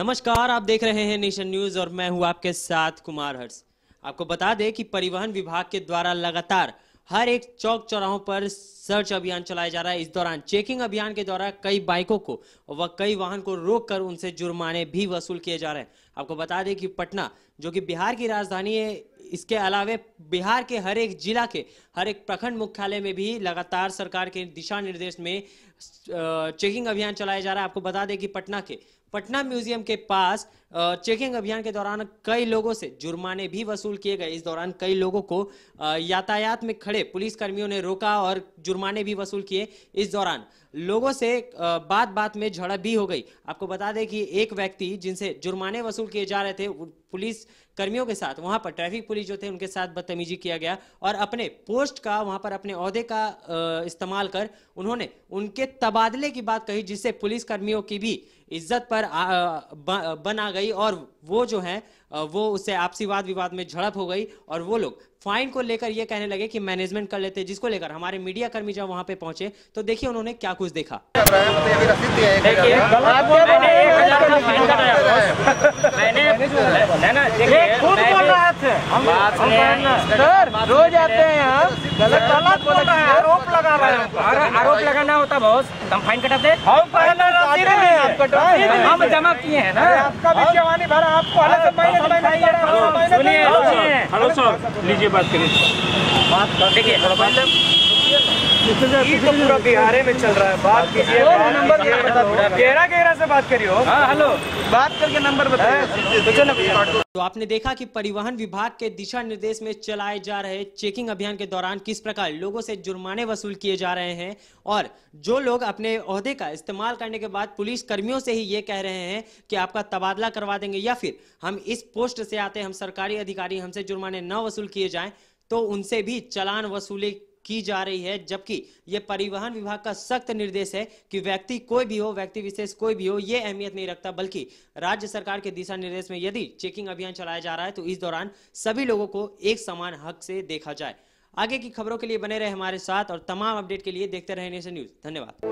नमस्कार आप देख रहे हैं नेशन न्यूज और मैं हूं आपके साथ कुमार हर्ष आपको बता दें कि परिवहन विभाग के द्वारा लगातार हर एक चौक चौराहों पर सर्च अभियान चलाया जा रहा है इस दौरान चेकिंग अभियान के द्वारा कई बाइकों को व कई वाहन को रोककर उनसे जुर्माने भी वसूल किए जा रहे हैं आपको बता दें कि पटना जो कि बिहार की राजधानी है इसके अलावे बिहार के हर एक जिला के हर एक प्रखंड मुख्यालय में भी लगातार सरकार के दिशा निर्देश में चेकिंग अभियान चलाया जा रहा है आपको बता दें कि पटना के पटना म्यूजियम के पास चेकिंग अभियान के दौरान कई लोगों से जुर्माने भी वसूल किए गए इस दौरान कई लोगों को यातायात में खड़े पुलिसकर्मियों ने रोका और जुर्माने भी वसूल किए इस दौरान लोगों से बात बात में झड़प भी हो गई आपको बता दें कि एक व्यक्ति जिनसे जुर्माने वसूल किए जा रहे थे पुलिस कर्मियों के साथ वहां पर ट्रैफिक पुलिस जो थे उनके साथ बदतमीजी किया गया और अपने पोस्ट का वहां पर अपने अहदे का इस्तेमाल कर उन्होंने उनके तबादले की बात कही जिससे पुलिस कर्मियों की भी इज्जत पर बना बन आ गई और वो जो है वो उससे आपसी वाद विवाद में झड़प हो गई और वो लोग फाइन को लेकर ये कहने लगे कि मैनेजमेंट कर लेते जिसको लेकर हमारे मीडिया कर्मी जब वहाँ पे पहुंचे तो देखिए उन्होंने क्या कुछ देखा रोज आते हैं आरोप लगाना होता बॉस हम फाइन कटाते हम हम जमा किए हैं ना आपका भी जवानी भरा आपको सुनिए हेलो सर लीजिए बात करिए देखिए मतलब- तो पूरा बिहार में चल रहा है बात कीजिए नंबर गहरा गहरा से बात करियो हाँ हेलो बात करके नंबर बताया तो आपने देखा कि परिवहन विभाग के दिशा निर्देश में चलाए जा रहे चेकिंग अभियान के दौरान किस प्रकार लोगों से जुर्माने वसूल किए जा रहे हैं और जो लोग अपने अहदे का इस्तेमाल करने के बाद पुलिस कर्मियों से ही ये कह रहे हैं कि आपका तबादला करवा देंगे या फिर हम इस पोस्ट से आते हम सरकारी अधिकारी हमसे जुर्माने न वसूल किए जाए तो उनसे भी चलान वसूली की जा रही है जबकि ये परिवहन विभाग का सख्त निर्देश है कि व्यक्ति कोई भी हो व्यक्ति विशेष कोई भी हो ये अहमियत नहीं रखता बल्कि राज्य सरकार के दिशा निर्देश में यदि चेकिंग अभियान चलाया जा रहा है तो इस दौरान सभी लोगों को एक समान हक से देखा जाए आगे की खबरों के लिए बने रहे हमारे साथ और तमाम अपडेट के लिए देखते रहे नेशन न्यूज धन्यवाद